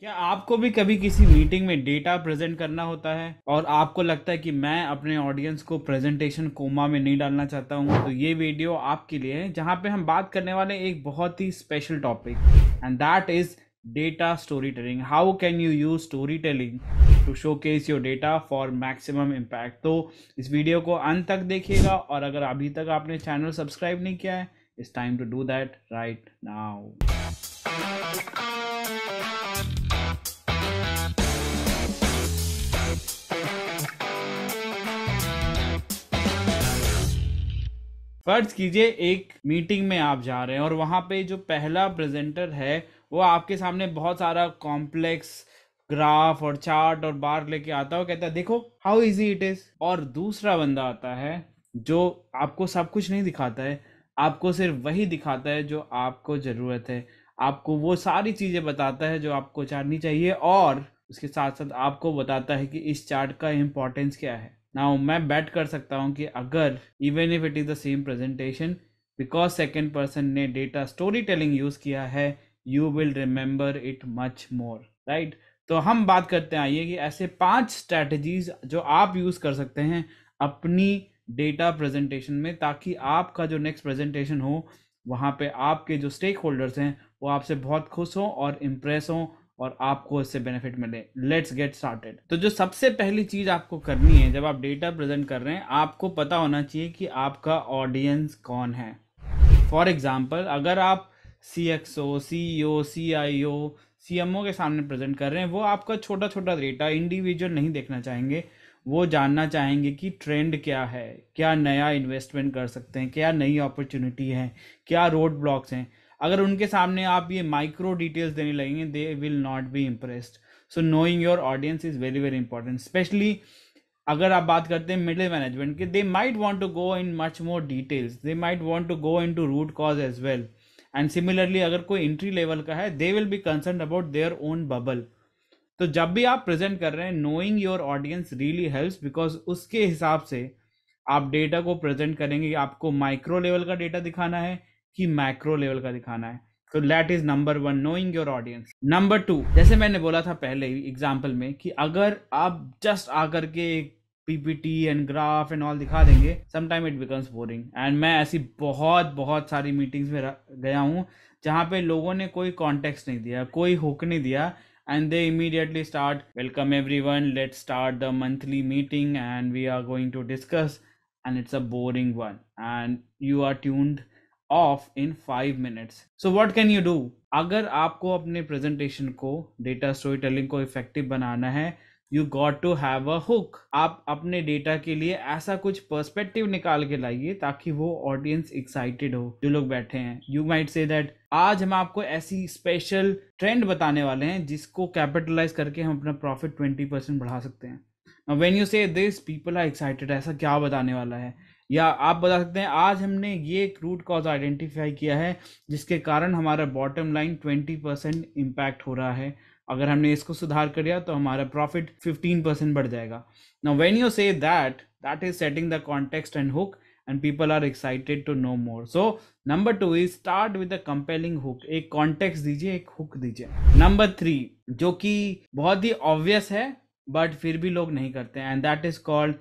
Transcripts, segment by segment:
क्या आपको भी कभी किसी मीटिंग में डेटा प्रेजेंट करना होता है और आपको लगता है कि मैं अपने ऑडियंस को प्रेजेंटेशन कोमा में नहीं डालना चाहता हूँ तो ये वीडियो आपके लिए है जहाँ पे हम बात करने वाले एक बहुत ही special topic and that is data story storytelling how can you use storytelling to showcase your data for maximum impact तो इस वीडियो को अंत तक देखिएगा और अगर अभी तक आपने चैनल सब्सक्राइब नहीं किया है it's time to do that right now फर्ज कीजिए एक मीटिंग में आप जा रहे हैं और वहाँ पे जो पहला प्रेजेंटर है वो आपके सामने बहुत सारा कॉम्प्लेक्स ग्राफ और चार्ट और बार लेके आता है और कहता है देखो हाउ इजी इट इज़ और दूसरा बंदा आता है जो आपको सब कुछ नहीं दिखाता है आपको सिर्फ वही दिखाता है जो आपको ज़रूरत है आपको वो सारी चीज़ें बताता है जो आपको जाननी चाहिए और उसके साथ साथ आपको बताता है कि इस चार्ट का इम्पोर्टेंस क्या है नाउ मैं बैट कर सकता हूँ कि अगर even if it is the same presentation because second person ने डेटा स्टोरी टेलिंग यूज़ किया है you will remember it much more right तो हम बात करते हैं आइए कि ऐसे पांच स्ट्रैटेजीज जो आप यूज़ कर सकते हैं अपनी डेटा प्रेजेंटेशन में ताकि आपका जो नेक्स्ट प्रेजेंटेशन हो वहाँ पे आपके जो स्टेक होल्डर्स हैं वो आपसे बहुत खुश हों और इम्प्रेस हों और आपको इससे बेनिफिट मिले लेट्स गेट स्टार्टेड तो जो सबसे पहली चीज़ आपको करनी है जब आप डेटा प्रेजेंट कर रहे हैं आपको पता होना चाहिए कि आपका ऑडियंस कौन है फॉर एग्ज़ाम्पल अगर आप सी एक्स ओ सी ओ सी आई ओ सी एम ओ के सामने प्रेजेंट कर रहे हैं वो आपका छोटा छोटा डेटा इंडिविजुअल नहीं देखना चाहेंगे वो जानना चाहेंगे कि ट्रेंड क्या है क्या नया इन्वेस्टमेंट कर सकते हैं क्या नई अपॉर्चुनिटी है क्या रोड ब्लॉक्स हैं अगर उनके सामने आप ये माइक्रो डिटेल्स देने लगेंगे they will not be impressed so knowing your audience is very very important specially अगर आप बात करते हैं मिडिल मैनेजमेंट के they might want to go in much more details they might want to go into root cause as well and similarly अगर कोई entry level का है they will be concern about their own bubble तो जब भी आप present कर रहे हैं knowing your audience really helps because उसके हिसाब से आप डेटा को प्रेजेंट करेंगे आपको माइक्रो लेवल का डेटा दिखाना है कि माइक्रो लेवल का दिखाना है तो that is number one knowing your audience number two जैसे मैंने बोला था पहले एग्जाम्पल में कि अगर आप जस्ट आकर के PPT and graph and all दिखा देंगे sometime it becomes boring and मैं ऐसी बहुत बहुत सारी मीटिंग्स में गया हूँ जहाँ पे लोगों ने कोई कॉन्टेक्स्ट नहीं दिया कोई हुक नहीं दिया and they immediately start welcome everyone let's start the monthly meeting and we are going to discuss and it's a boring one and you are tuned off in five minutes so what can you do अगर आपको अपने presentation को data story telling को effective बनाना है you got to have a hook आप अपने data के लिए ऐसा कुछ पर्सपेक्टिव निकाल के लाइए ताकि वो ऑडियंस एक्साइटेड हो जो लोग बैठे हैं यू माइट से दैट आज हम आपको ऐसी स्पेशल ट्रेंड बताने वाले हैं जिसको कैपिटलाइज करके हम अपना प्रॉफिट ट्वेंटी परसेंट बढ़ा सकते हैं when you say this people are excited ऐसा क्या बताने वाला है या आप बता सकते हैं आज हमने ये एक रूट कॉज आइडेंटिफाई किया है जिसके कारण हमारा bottom line twenty percent impact हो रहा है अगर हमने इसको सुधार कर दिया तो हमारा प्रॉफिट फिफ्टीन परसेंट बढ़ जाएगा ना when you say that that is setting the context and hook and people are excited to know more so number two is start with a compelling hook एक कॉन्टेक्स दीजिए एक hook दीजिए number three जो कि बहुत ही obvious है but फिर भी लोग नहीं करते and that is called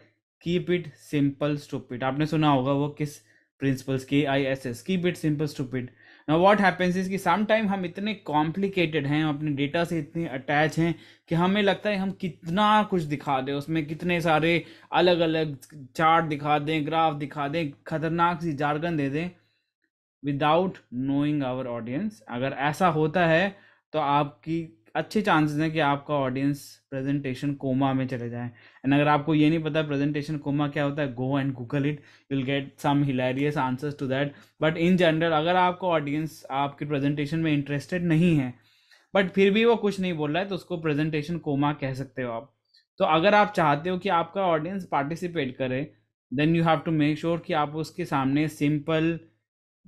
keep it simple stupid आपने सुना होगा वो KISS principles K I S S keep it simple stupid ना वॉट हैपन्स इज कि समटाइम हम इतने कॉम्प्लिकेटेड हैं अपने डेटा से इतने अटैच हैं कि हमें लगता है हम कितना कुछ दिखा दें उसमें कितने सारे अलग अलग चार्ट दिखा दें ग्राफ दिखा दें खतरनाक सी जारगन दे दें विदाउट नोइंग आवर ऑडियंस अगर ऐसा होता है तो आपकी अच्छे चांसेस हैं कि आपका ऑडियंस प्रेजेंटेशन कोमा में चले जाए एंड अगर आपको ये नहीं पता प्रेजेंटेशन कोमा क्या होता है go and Google it will get some hilarious answers to that but in general अगर आपका ऑडियंस आपकी प्रेजेंटेशन में इंटरेस्टेड नहीं है बट फिर भी वो कुछ नहीं बोल रहा है तो उसको प्रेजेंटेशन कोमा कह सकते हो आप तो अगर आप चाहते हो कि आपका ऑडियंस पार्टिसिपेट करे then you have to make sure कि आप उसके सामने सिंपल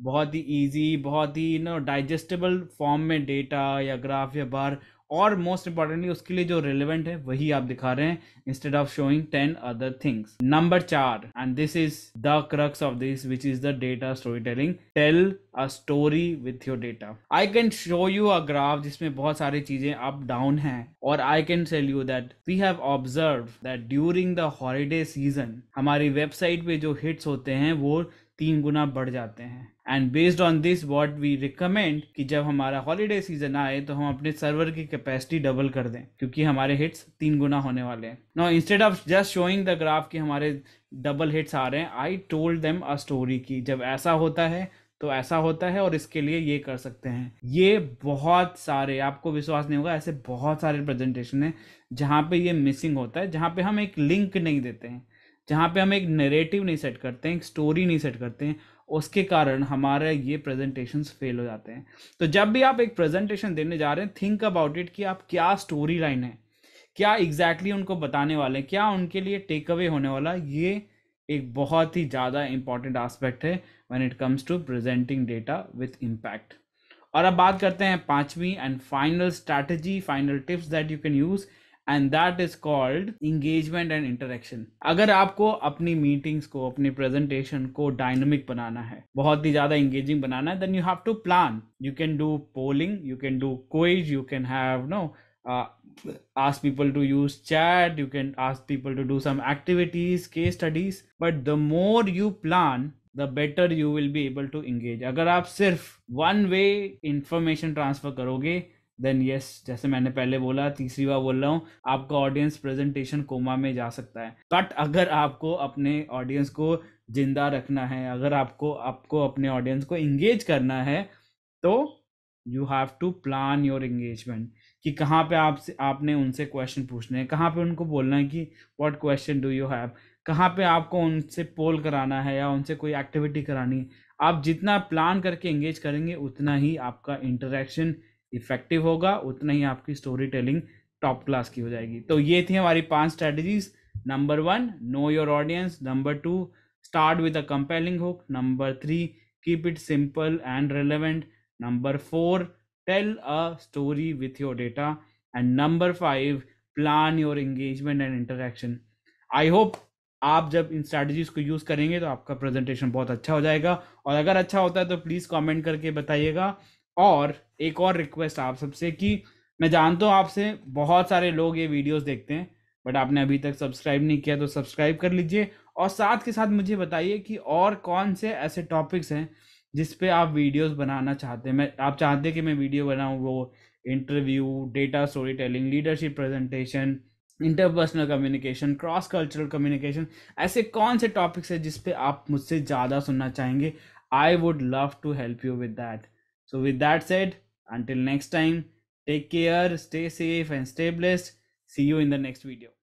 बहुत ही इजी बहुत ही नो डाइजेस्टेबल फॉर्म में डेटा या ग्राफ या बार और मोस्ट इंपॉर्टेंटली उसके लिए जो रिलेवेंट है वही आप दिखा रहे हैं instead of showing ten other things number चार and this is the crux of this which is the data story telling tell a story with your data I can show you a graph जिसमें बहुत सारी चीजें up down हैं और I can tell you that we have observe that during the holiday season हमारी website पे जो hits होते हैं वो तीन गुना बढ़ जाते हैं and based on this what we recommend कि जब हमारा हॉलीडे सीजन आए तो हम अपने सर्वर की कैपेसिटी डबल कर दें क्योंकि हमारे हिट्स तीन गुना होने वाले हैं no instead of just showing the graph कि हमारे डबल हिट्स आ रहे हैं I told them a story की जब ऐसा होता है तो ऐसा होता है और इसके लिए ये कर सकते हैं ये बहुत सारे आपको विश्वास नहीं होगा ऐसे बहुत सारे प्रेजेंटेशन हैं जहाँ पे ये मिसिंग होता है जहाँ पे हम एक लिंक नहीं देते हैं जहाँ पे हम एक नरेटिव नहीं सेट करते हैं एक स्टोरी नहीं सेट करते हैं उसके कारण हमारे ये प्रेजेंटेशन फेल हो जाते हैं तो जब भी आप एक प्रेजेंटेशन देने जा रहे हैं थिंक अबाउट इट कि आप क्या स्टोरी लाइन है क्या एग्जैक्टली exactly उनको बताने वाले हैं क्या उनके लिए टेक अवे होने वाला ये एक बहुत ही ज़्यादा इंपॉर्टेंट आस्पेक्ट है when it comes to presenting data with impact और अब बात करते हैं पांचवी and final strategy final tips that you can use and that is called engagement and interaction अगर आपको अपनी मीटिंग्स को अपनी प्रेजेंटेशन को डायनमिक बनाना है बहुत ही ज्यादा इंगेजिंग बनाना है then you have to plan you can do polling you can do quiz you can have no ask people to use chat you can ask people to do some activities case studies but the more you plan the better you will be able to engage अगर आप सिर्फ one way information transfer करोगे then yes yes, जैसे मैंने पहले बोला तीसरी बार बोल रहा हूँ आपका ऑडियंस प्रेजेंटेशन कोमा में जा सकता है बट अगर आपको अपने ऑडियंस को जिंदा रखना है अगर आपको आपको अपने ऑडियंस को इंगेज करना है तो you have to plan your engagement कि कहाँ पे आपसे आपने उनसे क्वेश्चन पूछने हैं कहाँ पे उनको बोलना है कि what question do you have कहाँ पे आपको उनसे पोल कराना है या उनसे कोई एक्टिविटी करानी है आप जितना प्लान करके एंगेज करेंगे उतना ही आपका इंटरेक्शन इफेक्टिव होगा उतना ही आपकी स्टोरी टेलिंग टॉप क्लास की हो जाएगी तो ये थी हमारी पांच strategies number one know your audience number two start with a compelling hook number three keep it simple and relevant number four tell a story with your data and number five plan your engagement and interaction I hope आप जब इन strategies को use करेंगे तो आपका presentation बहुत अच्छा हो जाएगा और अगर अच्छा होता है तो प्लीज़ कमेंट करके बताइएगा और एक और रिक्वेस्ट आप सबसे कि मैं जानता हूँ आपसे बहुत सारे लोग ये वीडियोस देखते हैं बट आपने अभी तक सब्सक्राइब नहीं किया तो सब्सक्राइब कर लीजिए और साथ के साथ मुझे बताइए कि और कौन से ऐसे टॉपिक्स हैं जिस पे आप वीडियोस बनाना चाहते हैं मैं आप चाहते हैं कि मैं वीडियो बनाऊँ वो interview data story telling leadership presentation interpersonal communication cross cultural communication ऐसे कौन से टॉपिक्स हैं जिस आप मुझसे ज़्यादा सुनना चाहेंगे I would love to help you with that So with that said, until next time, take care, stay safe and stay blessed. See you in the next video.